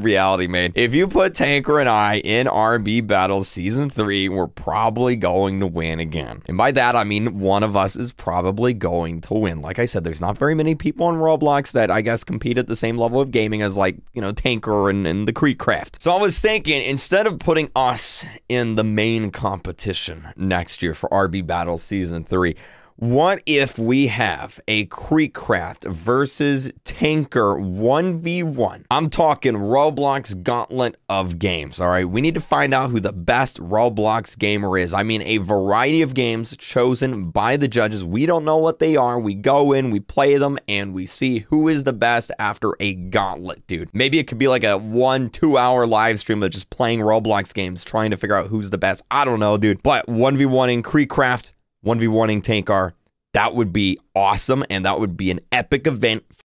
reality, man. If you put Tanker and I in RB Battle Season 3, we're probably going to win again. And by that, I mean one of us is probably going to win. Like I said, there's not very many people on Roblox that I guess compete at the same level of gaming as like, you know, Tanker and, and the Creek Craft. So I was thinking, instead of putting us in the main competition next year for RB Battle Season 3, what if we have a Creekcraft versus Tanker 1v1? I'm talking Roblox Gauntlet of games, all right? We need to find out who the best Roblox gamer is. I mean, a variety of games chosen by the judges. We don't know what they are. We go in, we play them, and we see who is the best after a gauntlet, dude. Maybe it could be like a one, two hour live stream of just playing Roblox games, trying to figure out who's the best. I don't know, dude. But 1v1 in Creekcraft, 1v1ing Tankar. That would be awesome, and that would be an epic event